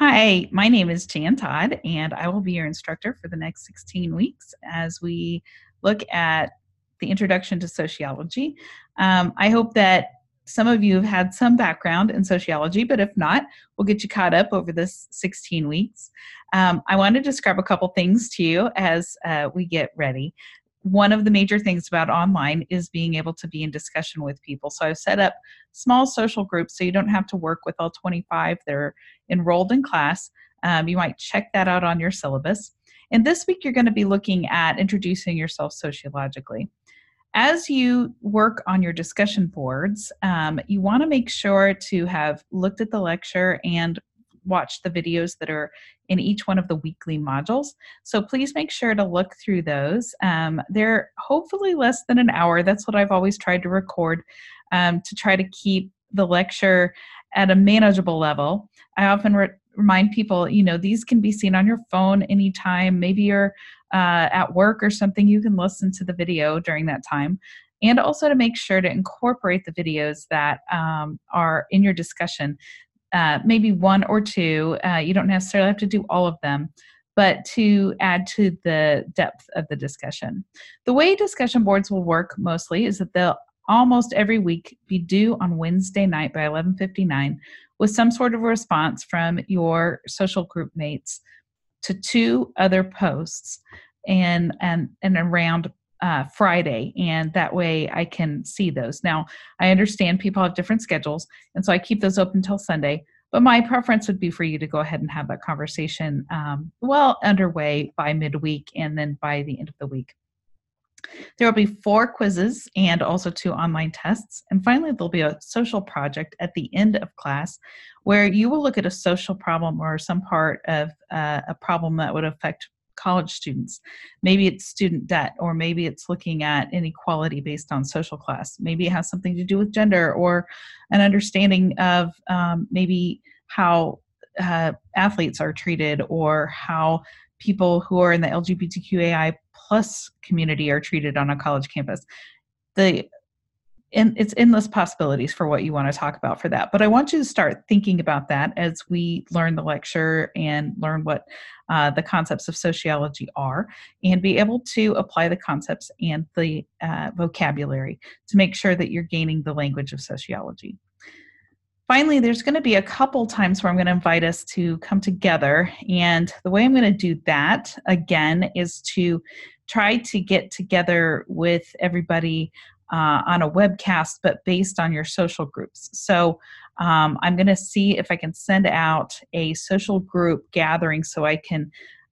Hi, my name is Jan Todd, and I will be your instructor for the next 16 weeks as we look at the introduction to sociology. Um, I hope that some of you have had some background in sociology, but if not, we'll get you caught up over this 16 weeks. Um, I want to describe a couple things to you as uh, we get ready one of the major things about online is being able to be in discussion with people. So I've set up small social groups so you don't have to work with all 25 that are enrolled in class. Um, you might check that out on your syllabus. And this week you're going to be looking at introducing yourself sociologically. As you work on your discussion boards, um, you want to make sure to have looked at the lecture and watch the videos that are in each one of the weekly modules. So please make sure to look through those. Um, they're hopefully less than an hour. That's what I've always tried to record um, to try to keep the lecture at a manageable level. I often re- remind people, you know, these can be seen on your phone anytime. Maybe you're uh, at work or something, you can listen to the video during that time and also to make sure to incorporate the videos that um, are in your discussion. Uh, maybe one or two. Uh, you don't necessarily have to do all of them, but to add to the depth of the discussion. The way discussion boards will work mostly is that they'll almost every week be due on Wednesday night by 11:59 with some sort of response from your social group mates to two other posts and and and around uh, Friday, and that way I can see those. Now, I understand people have different schedules, and so I keep those open till Sunday. But my preference would be for you to go ahead and have that conversation um, well underway by midweek and then by the end of the week. There will be four quizzes and also two online tests. And finally, there'll be a social project at the end of class where you will look at a social problem or some part of uh, a problem that would affect college students. Maybe it's student debt, or maybe it's looking at inequality based on social class. Maybe it has something to do with gender or an understanding of um, maybe how uh, athletes are treated or how people who are in the LGBTQAI plus community are treated on a college campus. The and it's endless possibilities for what you want to talk about for that. But I want you to start thinking about that as we learn the lecture and learn what uh, the concepts of sociology are, and be able to apply the concepts and the uh, vocabulary to make sure that you're gaining the language of sociology. Finally, there's going to be a couple times where I'm going to invite us to come together. And the way I'm going to do that again is to try to get together with everybody uh, on a webcast, but based on your social groups. So um, I'm going to see if I can send out a social group gathering so I can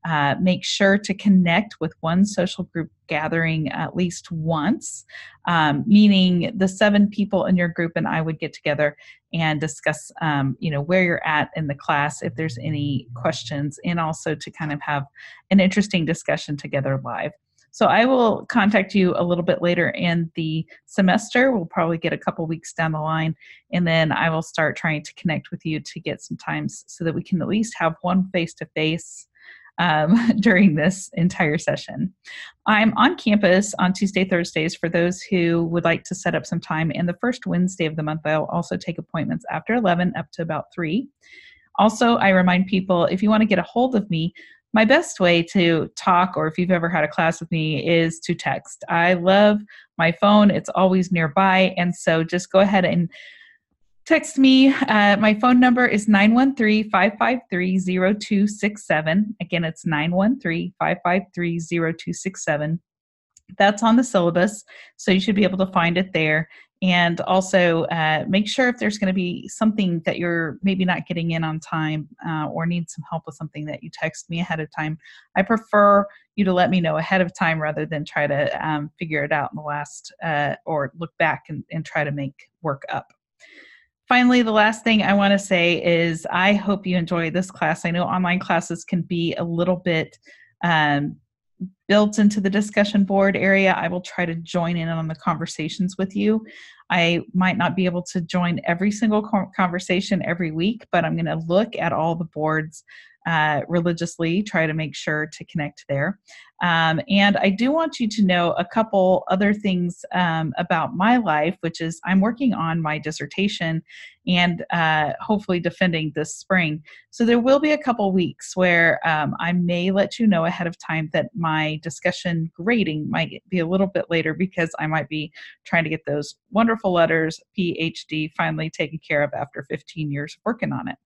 uh, make sure to connect with one social group gathering at least once, um, meaning the seven people in your group and I would get together and discuss, um, you know, where you're at in the class, if there's any questions, and also to kind of have an interesting discussion together live. So I will contact you a little bit later in the semester. We'll probably get a couple weeks down the line, and then I will start trying to connect with you to get some times so that we can at least have one face to face. during this entire session, I'm on campus on Tuesday, Thursdays for those who would like to set up some time. And the first Wednesday of the month, I'll also take appointments after 11 up to about 3. Also, I remind people if you want to get a hold of me, my best way to talk, or if you've ever had a class with me, is to text. I love my phone, it's always nearby. And so just go ahead and text me. Uh, my phone number is 913 553 0267. Again, it's 913 553 0267 that's on the syllabus, so you should be able to find it there. And also uh, make sure if there's going to be something that you're maybe not getting in on time uh, or need some help with something that you text me ahead of time. I prefer you to let me know ahead of time rather than try to um, figure it out in the last uh, or look back and, and try to make work up. Finally, the last thing I want to say is I hope you enjoy this class. I know online classes can be a little bit um, built into the discussion board area, I will try to join in on the conversations with you. I might not be able to join every single conversation every week, but I'm going to look at all the boards uh, religiously, try to make sure to connect there. Um, and I do want you to know a couple other things um, about my life, which is I'm working on my dissertation and uh, hopefully defending this spring. So there will be a couple weeks where um, I may let you know ahead of time that my discussion grading might be a little bit later because I might be trying to get those wonderful letters, PhD, finally taken care of after 15 years working on it.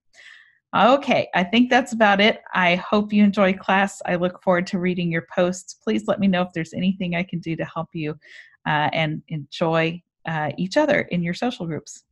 Okay, I think that's about it. I hope you enjoy class. I look forward to reading your posts. Please let me know if there's anything I can do to help you uh, and enjoy uh, each other in your social groups.